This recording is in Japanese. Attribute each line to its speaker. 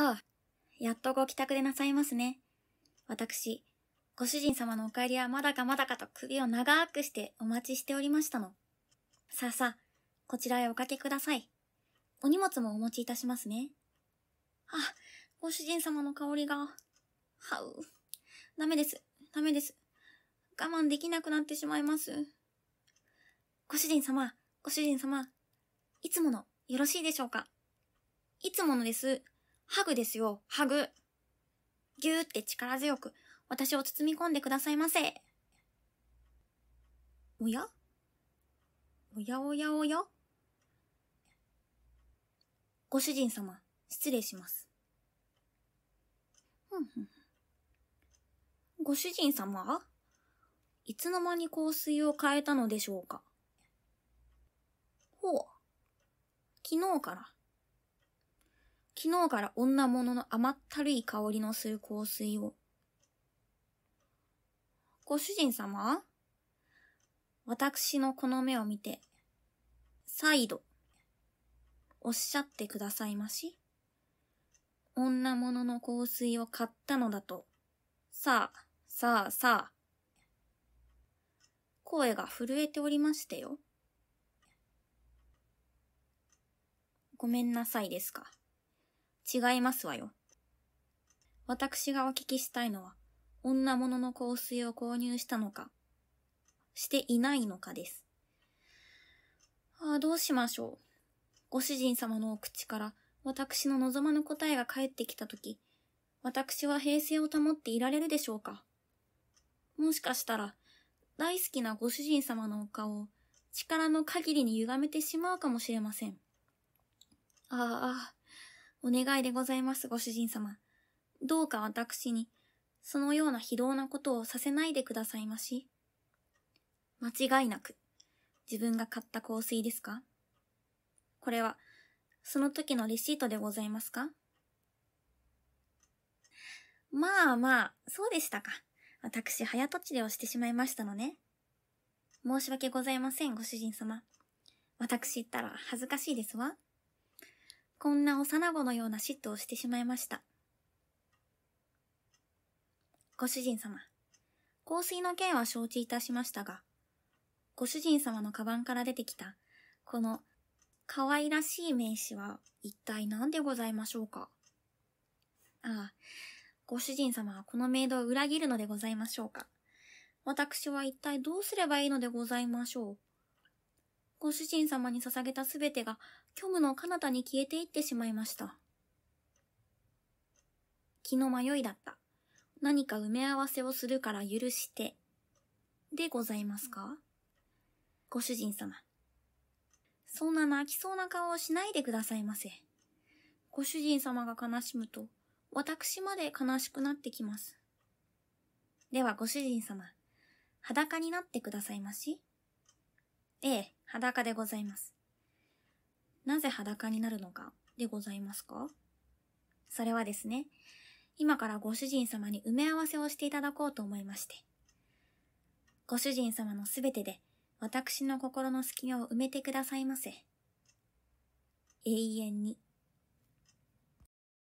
Speaker 1: ああ、やっとご帰宅でなさいますね。私、ご主人様のお帰りはまだかまだかと首を長くしてお待ちしておりましたの。さあさあ、こちらへおかけください。お荷物もお持ちいたしますね。あ、ご主人様の香りが。はう。ダメです。ダメです。我慢できなくなってしまいます。ご主人様、ご主人様。いつもの、よろしいでしょうかいつものです。ハグですよ、ハグ。ぎゅーって力強く、私を包み込んでくださいませ。おやおやおやおやご主人様、失礼します。ふんふん。ご主人様いつの間に香水を変えたのでしょうかほう。昨日から昨日から女物の甘ったるい香りのする香水を。ご主人様私のこの目を見て、再度、おっしゃってくださいまし。女物の香水を買ったのだと。さあ、さあ、さあ。声が震えておりましてよ。ごめんなさいですか。違いますわよ。私がお聞きしたいのは、女物の香水を購入したのか、していないのかです。ああ、どうしましょう。ご主人様のお口から私の望まぬ答えが返ってきたとき、私は平静を保っていられるでしょうか。もしかしたら、大好きなご主人様のお顔を力の限りに歪めてしまうかもしれません。ああ、お願いでございますご主人様。どうか私に、そのような非道なことをさせないでくださいまし。間違いなく、自分が買った香水ですかこれは、その時のレシートでございますかまあまあ、そうでしたか。私、早とちりをしてしまいましたのね。申し訳ございません、ご主人様。私言ったら恥ずかしいですわ。こんな幼子のような嫉妬をしてしまいました。ご主人様、香水の件は承知いたしましたが、ご主人様のカバンから出てきた、この可愛らしい名詞は一体何でございましょうかああ、ご主人様はこのメイドを裏切るのでございましょうか私は一体どうすればいいのでございましょうご主人様に捧げたすべてが虚無の彼方に消えていってしまいました。気の迷いだった。何か埋め合わせをするから許して、でございますかご主人様。そんな泣きそうな顔をしないでくださいませ。ご主人様が悲しむと、私まで悲しくなってきます。ではご主人様、裸になってくださいまし。ええ、裸でございます。なぜ裸になるのかでございますかそれはですね、今からご主人様に埋め合わせをしていただこうと思いまして。ご主人様のすべてで私の心の隙間を埋めてくださいませ。永遠に。